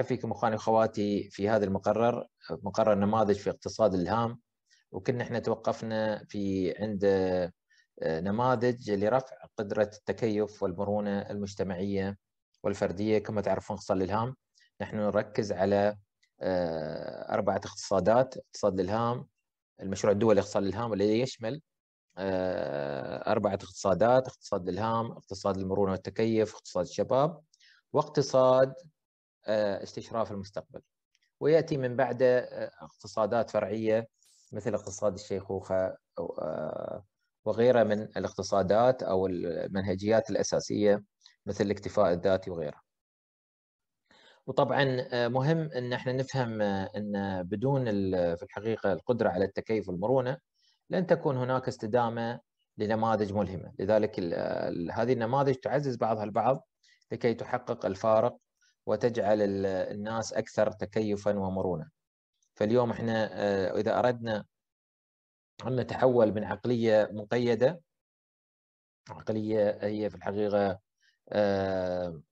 مرحبا فيكم اخواني واخواتي في هذا المقرر مقرر نماذج في اقتصاد الهام وكنا احنا توقفنا في عند آه، نماذج لرفع قدره التكيف والمرونه المجتمعيه والفرديه كما تعرفون اقتصاد الهام نحن نركز على آه، اربعه اقتصادات اقتصاد الهام المشروع الدولي اقتصاد الهام الذي يشمل آه، أربعة اقتصادات اقتصاد الهام اقتصاد المرونة والتكيف اقتصاد الشباب واقتصاد آه، استشراف المستقبل وياتي من بعد آه، اقتصادات فرعيه مثل اقتصاد الشيخوخه آه، وغيره من الاقتصادات او المنهجيات الاساسيه مثل الاكتفاء الذاتي وغيره. وطبعا مهم ان احنا نفهم ان بدون في الحقيقه القدره على التكيف والمرونه لن تكون هناك استدامه لنماذج ملهمه، لذلك هذه النماذج تعزز بعضها البعض لكي تحقق الفارق وتجعل الناس اكثر تكيفا ومرونه. فاليوم احنا آه، اذا اردنا ان نتحول من عقليه مقيده عقليه هي في الحقيقه آه،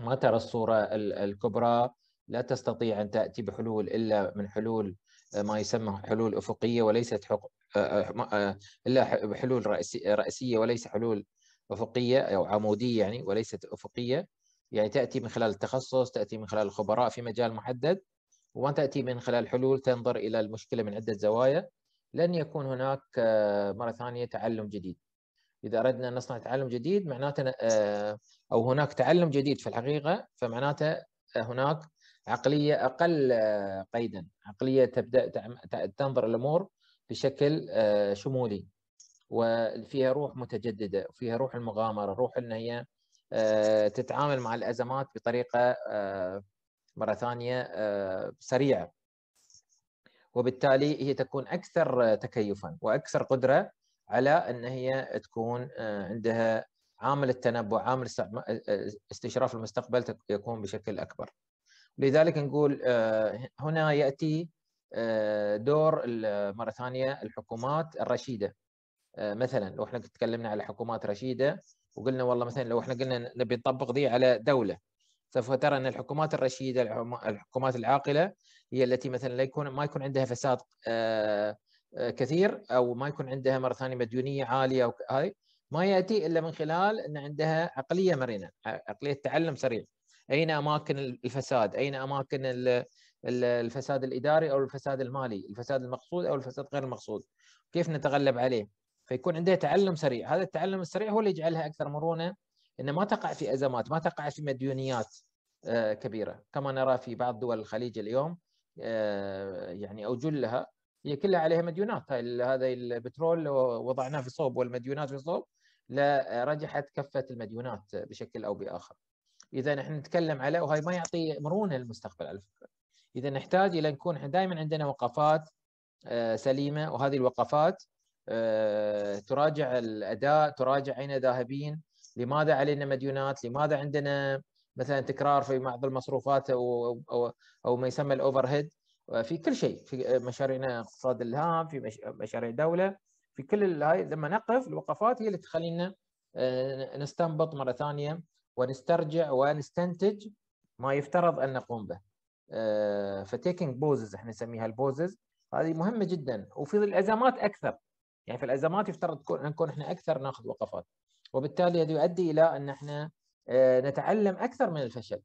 ما ترى الصوره الكبرى لا تستطيع ان تاتي بحلول الا من حلول آه، ما يسمى حلول افقيه وليست حق... الا حلول راسيه وليس حلول افقيه او عموديه يعني وليست افقيه يعني تاتي من خلال التخصص تاتي من خلال الخبراء في مجال محدد تاتي من خلال حلول تنظر الى المشكله من عده زوايا لن يكون هناك آه، مره ثانيه تعلم جديد اذا اردنا ان نصنع تعلم جديد معناته آه، او هناك تعلم جديد في الحقيقه فمعناته آه، هناك عقليه اقل قيدا عقليه تبدا تنظر الامور بشكل شمولي وفيها روح متجدده وفيها روح المغامره روح ان هي آه، تتعامل مع الازمات بطريقه آه، مره ثانيه آه، سريعه وبالتالي هي تكون اكثر تكيفا واكثر قدره على ان هي تكون عندها عامل التنبؤ عامل استشراف المستقبل يكون بشكل اكبر لذلك نقول هنا ياتي دور مره ثانيه الحكومات الرشيده مثلا لو احنا تكلمنا على حكومات رشيده وقلنا والله مثلا لو احنا قلنا نبي نطبق ذي على دوله سوف ترى ان الحكومات الرشيده الحكومات العاقله هي التي مثلا لا يكون ما يكون عندها فساد آه، آه، كثير او ما يكون عندها مره ثانيه مديونيه عاليه او هاي ما ياتي الا من خلال ان عندها عقليه مرنه عقليه تعلم سريع اين اماكن الفساد اين اماكن الفساد الاداري او الفساد المالي الفساد المقصود او الفساد غير المقصود كيف نتغلب عليه فيكون عندها تعلم سريع هذا التعلم السريع هو اللي يجعلها أكثر مرونة أن ما تقع في أزمات ما تقع في مديونيات آه، كبيرة كما نرى في بعض دول الخليج اليوم آه، يعني أو جلها هي كلها عليها مديونات هذا البترول وضعناه في صوب والمديونات في صوب لا آه، رجحت كفة المديونات بشكل أو بآخر إذا نحن نتكلم على وهي ما يعطي مرونة للمستقبل على فكرة إذا نحتاج إلى نكون دائما عندنا وقفات سليمة وهذه الوقفات آه، تراجع الاداء تراجع اين ذاهبين لماذا علينا مديونات لماذا عندنا مثلا تكرار في بعض المصروفات او او, أو ما يسمى الاوفر هيد آه، في كل شيء في آه، مشاريعنا اقتصاد الهام في مشاريع دوله في كل هاي لما نقف الوقفات هي اللي تخلينا نستنبط مره ثانيه ونسترجع ونستنتج ما يفترض ان نقوم به فتيكينج بوزز احنا نسميها البوزز هذه مهمه جدا وفي الازمات اكثر يعني في الازمات يفترض ان نكون احنا اكثر ناخذ وقفات وبالتالي هذا يؤدي الى ان احنا آه، نتعلم اكثر من الفشل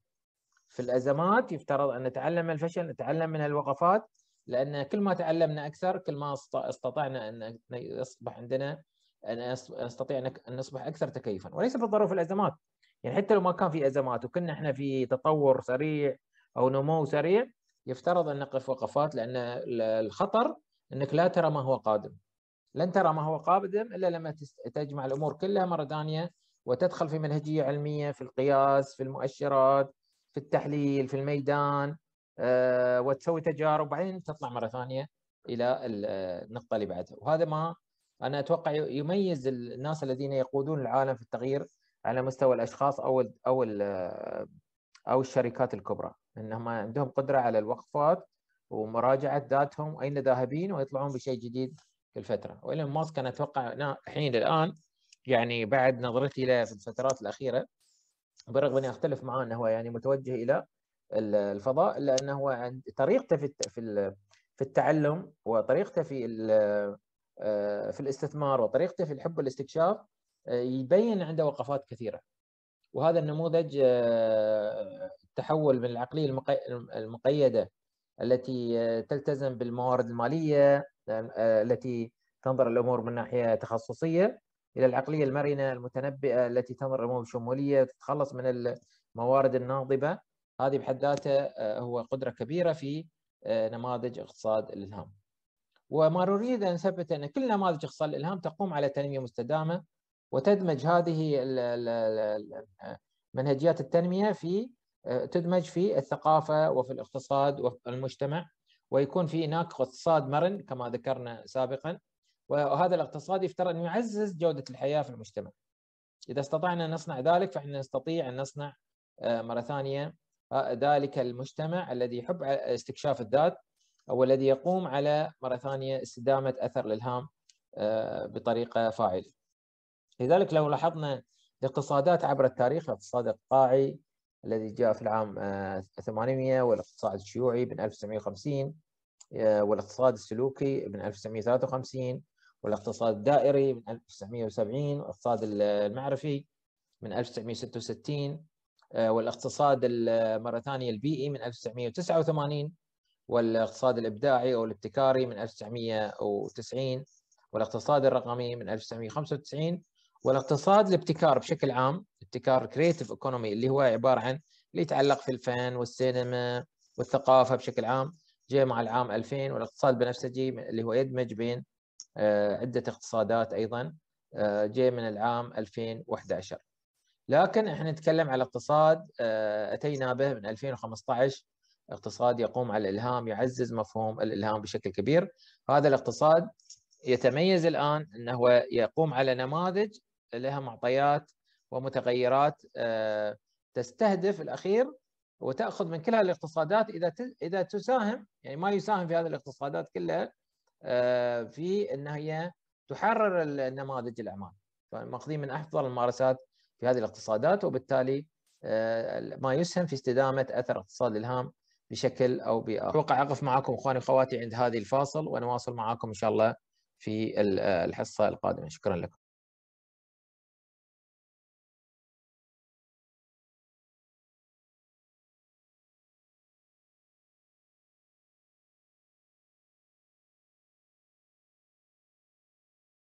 في الازمات يفترض ان نتعلم من الفشل نتعلم من الوقفات لان كل ما تعلمنا اكثر كل ما استطعنا ان يصبح عندنا ان نستطيع ان نصبح اكثر تكيفا وليس بالضروره في الازمات يعني حتى لو ما كان في ازمات وكنا احنا في تطور سريع او نمو سريع يفترض ان نقف وقفات لان الخطر انك لا ترى ما هو قادم لن ترى ما هو قادم الا لما تجمع الامور كلها مره ثانيه وتدخل في منهجيه علميه في القياس في المؤشرات في التحليل في الميدان آه، وتسوي تجارب وبعدين تطلع مره ثانيه الى آه، النقطه اللي بعدها وهذا ما انا اتوقع يميز الناس الذين يقودون العالم في التغيير على مستوى الاشخاص او الـ او الـ آه، او الشركات الكبرى انهم عندهم قدره على الوقفات ومراجعه ذاتهم اين ذاهبين ويطلعون بشيء جديد كل فتره وايلون ماسك انا اتوقع الحين الان يعني بعد نظرتي له في الفترات الاخيره برغم اني اختلف معاه انه هو يعني متوجه الى الفضاء الا انه هو طريقته في في في التعلم وطريقته في آه، في الاستثمار وطريقته في الحب والاستكشاف آه، يبين عنده وقفات كثيره وهذا النموذج آه، التحول من العقليه المقيده التي تلتزم بالموارد الماليه نعم، آه، التي تنظر الامور من ناحيه تخصصيه الى العقليه المرنه المتنبئه التي تنظر الامور بشموليه تتخلص من الموارد الناضبه هذه بحد ذاتها آه، هو قدره كبيره في آه، نماذج اقتصاد الالهام. وما نريد ان نثبت ان كل نماذج اقتصاد الالهام تقوم على تنميه مستدامه وتدمج هذه منهجيات التنميه في تدمج في الثقافه وفي الاقتصاد والمجتمع ويكون في هناك اقتصاد مرن كما ذكرنا سابقا وهذا الاقتصاد يفترض أن يعزز جودة الحياة في المجتمع إذا استطعنا أن نصنع ذلك فإحنا نستطيع أن نصنع آه، مرة ثانية آه، ذلك المجتمع الذي يحب استكشاف الذات أو الذي يقوم على مرة ثانية استدامة أثر الإلهام آه، بطريقة فاعلة لذلك لو لاحظنا الاقتصادات عبر التاريخ الاقتصاد القاعي الذي جاء في العام 800 آه، والاقتصاد الشيوعي من 1950 آه، والاقتصاد السلوكي من 1953 والاقتصاد الدائري من 1970 والاقتصاد المعرفي من 1966 آه، والاقتصاد مرة ثانية البيئي من 1989 والاقتصاد الابداعي او الابتكاري من 1990 والاقتصاد الرقمي من 1995 والاقتصاد الابتكار بشكل عام ابتكار كريتيف ايكونومي اللي هو عباره عن اللي يتعلق في الفن والسينما والثقافه بشكل عام جاء مع العام 2000 والاقتصاد البنفسجي اللي هو يدمج بين آه، عده اقتصادات ايضا آه، جاء من العام 2011 لكن احنا نتكلم على اقتصاد آه، اتينا به من 2015 اقتصاد يقوم على الالهام يعزز مفهوم الالهام بشكل كبير هذا الاقتصاد يتميز الان انه يقوم على نماذج لها معطيات ومتغيرات آه، تستهدف الاخير وتاخذ من كل هذه الاقتصادات اذا اذا تساهم يعني ما يساهم في هذه الاقتصادات كلها آه، في ان هي تحرر النماذج الاعمال ماخذين من افضل الممارسات في هذه الاقتصادات وبالتالي آه، ما يسهم في استدامه اثر اقتصاد الهام بشكل او باخر. اتوقع اقف معكم اخواني واخواتي عند هذه الفاصل ونواصل معكم ان شاء الله في الحصه القادمه شكرا لكم.